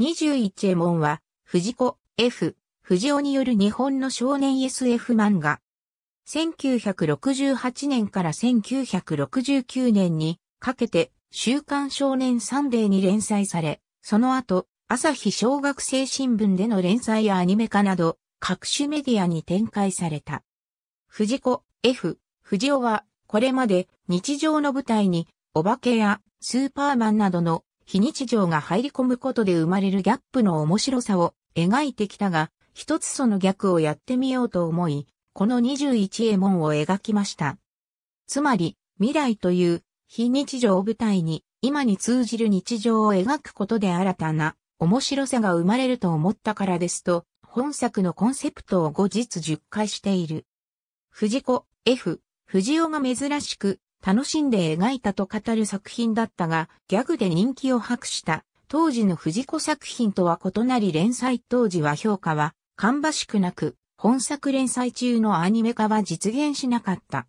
21エモンは、藤子 F、藤尾による日本の少年 SF 漫画。1968年から1969年にかけて、週刊少年サンデーに連載され、その後、朝日小学生新聞での連載やアニメ化など、各種メディアに展開された。藤子 F、藤尾は、これまで日常の舞台に、お化けやスーパーマンなどの非日常が入り込むことで生まれるギャップの面白さを描いてきたが、一つその逆をやってみようと思い、この21エモンを描きました。つまり、未来という非日常を舞台に、今に通じる日常を描くことで新たな面白さが生まれると思ったからですと、本作のコンセプトを後日10回している。藤子 F、藤尾が珍しく楽しんで描いたと語る作品だったが、ギャグで人気を博した当時の藤子作品とは異なり連載当時は評価はかんばしくなく、本作連載中のアニメ化は実現しなかった。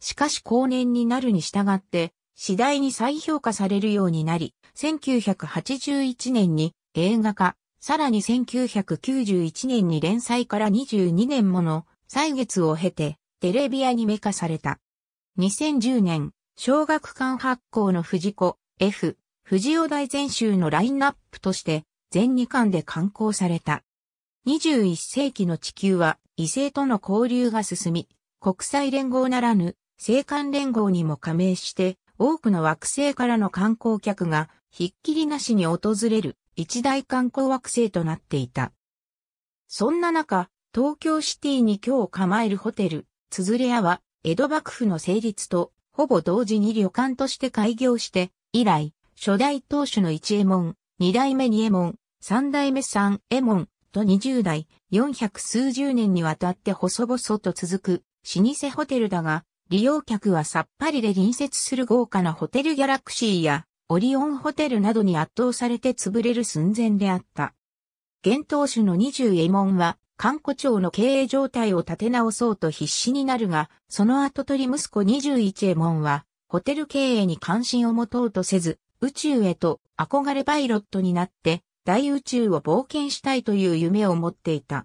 しかし後年になるに従って、次第に再評価されるようになり、1981年に映画化、さらに1991年に連載から22年もの歳月を経て、テレビアニメ化された。2010年、小学館発行の藤子 F、藤尾大全集のラインナップとして、全2巻で刊行された。21世紀の地球は異性との交流が進み、国際連合ならぬ、青間連合にも加盟して、多くの惑星からの観光客が、ひっきりなしに訪れる一大観光惑星となっていた。そんな中、東京シティに今日構えるホテル、つづれ屋は、江戸幕府の成立と、ほぼ同時に旅館として開業して、以来、初代当主の一右衛門、二代目二右衛門、三代目三右衛門と二十代、四百数十年にわたって細々と続く老舗ホテルだが、利用客はさっぱりで隣接する豪華なホテルギャラクシーやオリオンホテルなどに圧倒されて潰れる寸前であった。現当主の二十右衛門は観古庁の経営状態を立て直そうと必死になるが、その後取り息子21右衛門は、ホテル経営に関心を持とうとせず、宇宙へと憧れパイロットになって、大宇宙を冒険したいという夢を持っていた。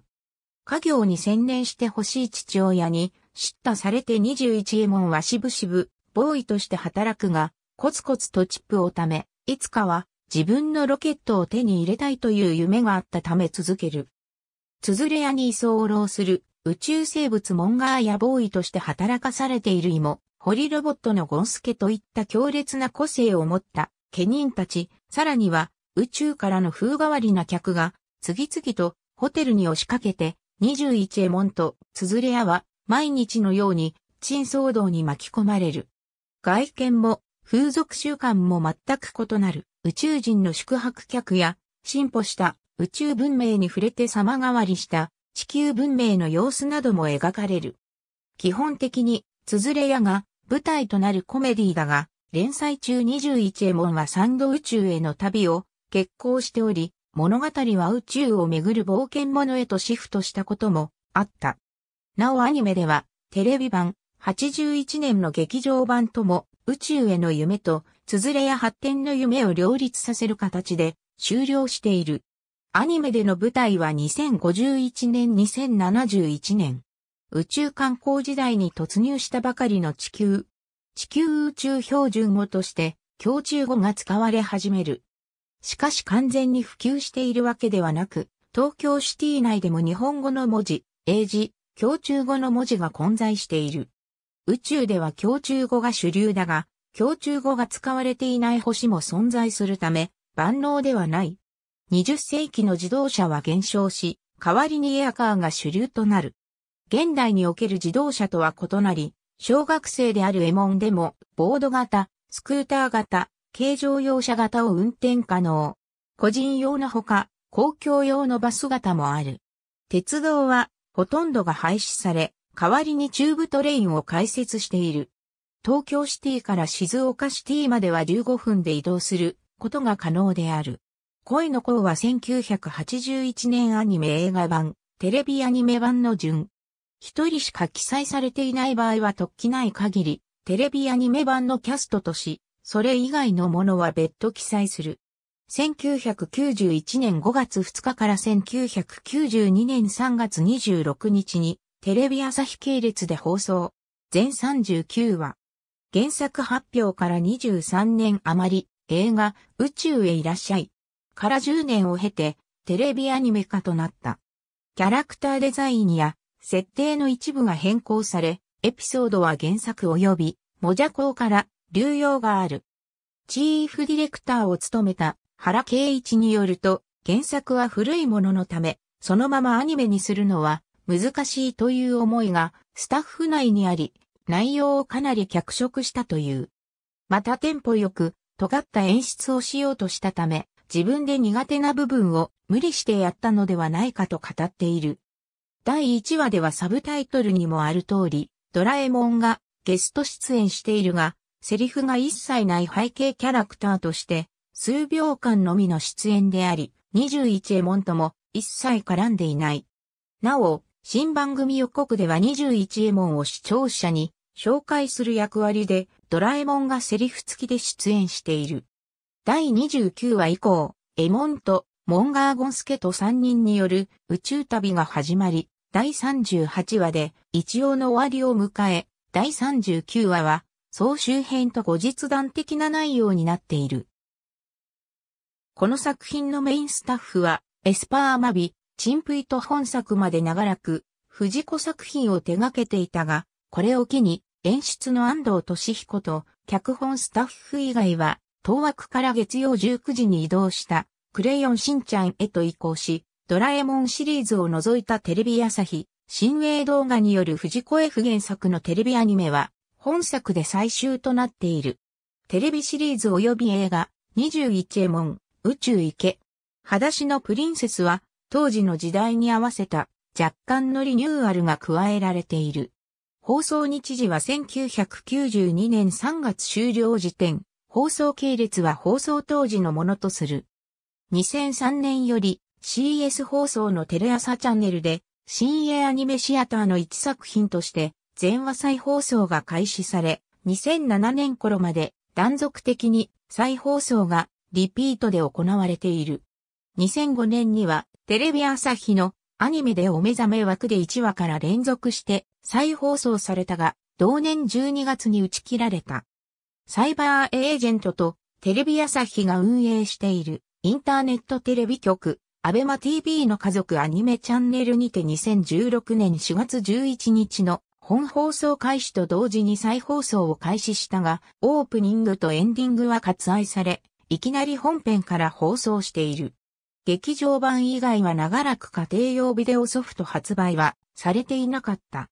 家業に専念してほしい父親に、叱咤されて21右衛門はしぶしぶ、ボーイとして働くが、コツコツとチップを貯め、いつかは自分のロケットを手に入れたいという夢があったため続ける。つづれ屋に居候する宇宙生物モンガーやボーイとして働かされている芋、ホリロボットのゴンスケといった強烈な個性を持った家人たち、さらには宇宙からの風変わりな客が次々とホテルに押しかけて21エモンとつづれ屋は毎日のように珍騒動に巻き込まれる。外見も風俗習慣も全く異なる宇宙人の宿泊客や進歩した宇宙文明に触れて様変わりした地球文明の様子なども描かれる。基本的に、つづれ屋が舞台となるコメディだが、連載中21エモンは3度宇宙への旅を決行しており、物語は宇宙をめぐる冒険者へとシフトしたこともあった。なおアニメでは、テレビ版81年の劇場版とも宇宙への夢と、つづれや発展の夢を両立させる形で終了している。アニメでの舞台は2051年2071年。宇宙観光時代に突入したばかりの地球。地球宇宙標準語として、共中語が使われ始める。しかし完全に普及しているわけではなく、東京シティ内でも日本語の文字、英字、共中語の文字が混在している。宇宙では共中語が主流だが、共中語が使われていない星も存在するため、万能ではない20世紀の自動車は減少し、代わりにエアカーが主流となる。現代における自動車とは異なり、小学生であるエモンでも、ボード型、スクーター型、軽乗用車型を運転可能。個人用のほか、公共用のバス型もある。鉄道は、ほとんどが廃止され、代わりにチューブトレインを開設している。東京シティから静岡シティまでは15分で移動することが可能である。恋の項は1981年アニメ映画版、テレビアニメ版の順。一人しか記載されていない場合は突起ない限り、テレビアニメ版のキャストとし、それ以外のものは別途記載する。1991年5月2日から1992年3月26日にテレビ朝日系列で放送。全39話。原作発表から23年余り映画宇宙へいらっしゃいから10年を経て、テレビアニメ化となった。キャラクターデザインや設定の一部が変更され、エピソードは原作及び、モジャ校から流用がある。チーフディレクターを務めた原圭一によると、原作は古いもののため、そのままアニメにするのは難しいという思いがスタッフ内にあり、内容をかなり脚色したという。またテンポよく尖った演出をしようとしたため、自分で苦手な部分を無理してやったのではないかと語っている。第1話ではサブタイトルにもある通り、ドラえもんがゲスト出演しているが、セリフが一切ない背景キャラクターとして、数秒間のみの出演であり、21エモンとも一切絡んでいない。なお、新番組予告では21エモンを視聴者に紹介する役割で、ドラえもんがセリフ付きで出演している。第29話以降、エモンとモンガーゴンスケと3人による宇宙旅が始まり、第38話で一応の終わりを迎え、第39話は総集編と後日談的な内容になっている。この作品のメインスタッフは、エスパーマビ、チンプイと本作まで長らく、藤子作品を手掛けていたが、これを機に、演出の安藤俊彦と、脚本スタッフ以外は、当枠から月曜19時に移動した、クレヨンしんちゃんへと移行し、ドラえもんシリーズを除いたテレビ朝日、新映動画による藤子 F 原作のテレビアニメは、本作で最終となっている。テレビシリーズ及び映画、21エモン、宇宙行け。裸足のプリンセスは、当時の時代に合わせた、若干のリニューアルが加えられている。放送日時は1992年3月終了時点、放送系列は放送当時のものとする。2003年より CS 放送のテレ朝チャンネルで新夜アニメシアターの一作品として全話再放送が開始され、2007年頃まで断続的に再放送がリピートで行われている。2005年にはテレビ朝日のアニメでお目覚め枠で1話から連続して再放送されたが、同年12月に打ち切られた。サイバーエージェントとテレビ朝日が運営しているインターネットテレビ局、アベマ TV の家族アニメチャンネルにて2016年4月11日の本放送開始と同時に再放送を開始したが、オープニングとエンディングは割愛され、いきなり本編から放送している。劇場版以外は長らく家庭用ビデオソフト発売はされていなかった。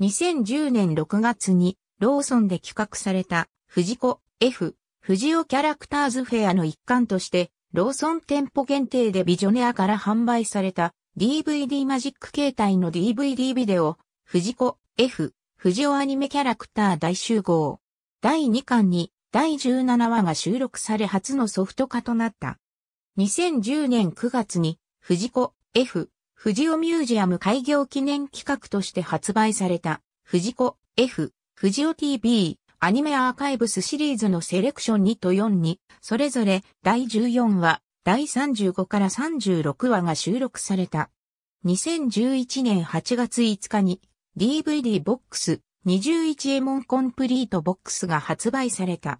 2010年6月にローソンで企画された藤子 F、藤尾キャラクターズフェアの一環として、ローソン店舗限定でビジョネアから販売された DVD マジック形態の DVD ビデオ、藤子 F、藤尾アニメキャラクター大集合。第2巻に第17話が収録され初のソフト化となった。2010年9月に藤子 F、藤尾ミュージアム開業記念企画として発売された藤子 F、藤尾 TV、アニメアーカイブスシリーズのセレクション2と4に、それぞれ第14話、第35から36話が収録された。2011年8月5日に DVD ボックス21エモンコンプリートボックスが発売された。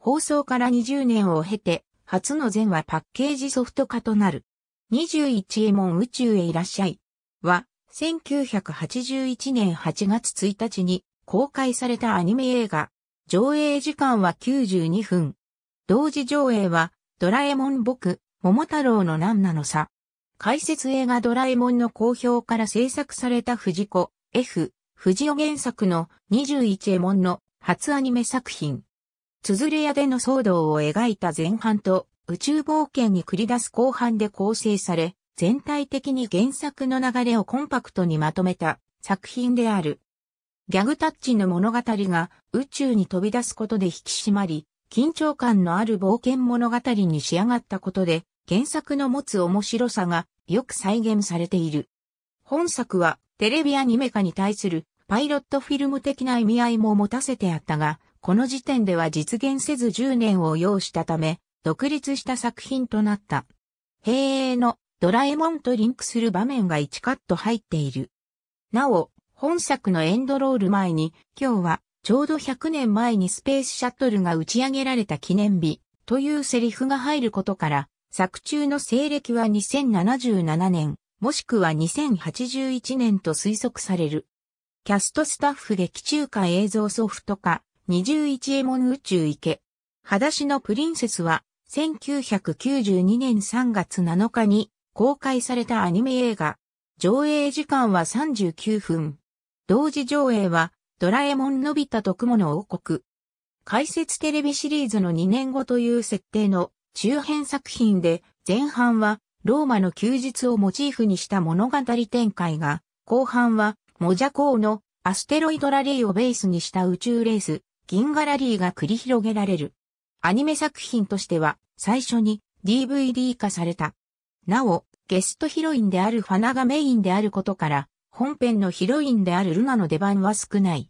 放送から20年を経て、初の全話パッケージソフト化となる。21エモン宇宙へいらっしゃい。は、1981年8月1日に公開されたアニメ映画、上映時間は92分。同時上映は、ドラえもん僕、桃太郎の何なのさ。解説映画ドラえもんの好評から制作された藤子、F、藤尾原作の21エモンの初アニメ作品。つづれ屋での騒動を描いた前半と宇宙冒険に繰り出す後半で構成され、全体的に原作の流れをコンパクトにまとめた作品である。ギャグタッチの物語が宇宙に飛び出すことで引き締まり、緊張感のある冒険物語に仕上がったことで、原作の持つ面白さがよく再現されている。本作はテレビアニメ化に対するパイロットフィルム的な意味合いも持たせてあったが、この時点では実現せず10年を要したため、独立した作品となった。平営のドラえもんとリンクする場面が1カット入っている。なお、本作のエンドロール前に、今日は、ちょうど100年前にスペースシャトルが打ち上げられた記念日、というセリフが入ることから、作中の西暦は2077年、もしくは2081年と推測される。キャストスタッフ劇中歌映像ソフト化、21エモン宇宙池。裸足のプリンセスは、1992年3月7日に公開されたアニメ映画。上映時間は39分。同時上映は、ドラえもんのび太と雲の王国。解説テレビシリーズの2年後という設定の中編作品で、前半はローマの休日をモチーフにした物語展開が、後半はモジャコーのアステロイドラリーをベースにした宇宙レース、銀河ラリーが繰り広げられる。アニメ作品としては最初に DVD 化された。なお、ゲストヒロインであるファナがメインであることから、本編のヒロインであるルナの出番は少ない。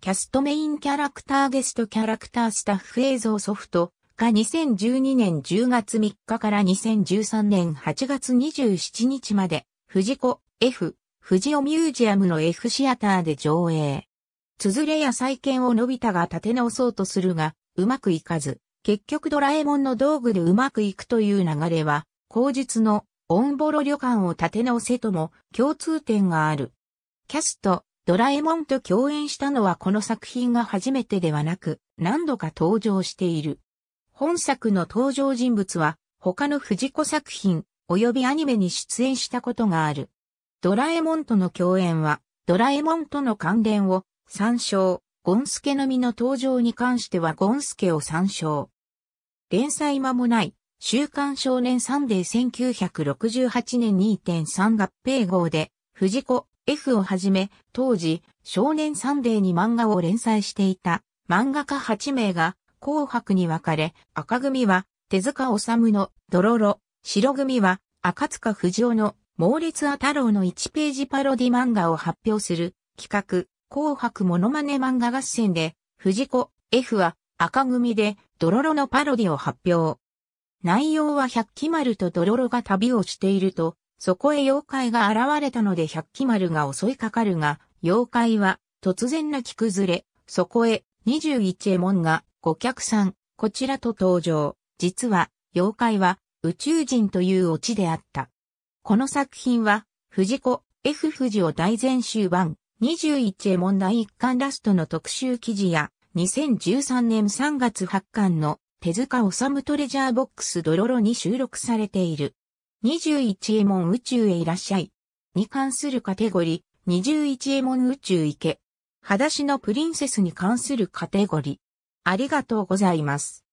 キャストメインキャラクターゲストキャラクタースタッフ映像ソフトが2012年10月3日から2013年8月27日まで、藤子 F、藤尾ミュージアムの F シアターで上映。つづれや再建を伸びたが立て直そうとするが、うまくいかず、結局ドラえもんの道具でうまくいくという流れは、口述のオンボロ旅館を立て直せとも共通点がある。キャスト、ドラえもんと共演したのはこの作品が初めてではなく、何度か登場している。本作の登場人物は、他の藤子作品、及びアニメに出演したことがある。ドラえもんとの共演は、ドラえもんとの関連を参照。ゴンスケのみの登場に関してはゴンスケを参照。連載間もない週刊少年サンデー1968年2.3合併号で、藤子 F をはじめ、当時、少年サンデーに漫画を連載していた漫画家8名が紅白に分かれ、赤組は手塚治虫のドロロ、白組は赤塚不二夫の猛烈ア太郎の1ページパロディ漫画を発表する企画、紅白モノマネ漫画合戦で、藤子 F は赤組でドロロのパロディを発表。内容は百鬼丸とドロロが旅をしていると、そこへ妖怪が現れたので百鬼丸が襲いかかるが、妖怪は突然なき崩れ、そこへ21エモンがお客さん、こちらと登場。実は妖怪は宇宙人というオチであった。この作品は藤子 F 藤尾大全集版21エモン第一巻ラストの特集記事や2013年3月発刊の手塚治虫トレジャーボックスドロロに収録されている。21エモン宇宙へいらっしゃい。に関するカテゴリー、21エモン宇宙行け。裸足のプリンセスに関するカテゴリー。ありがとうございます。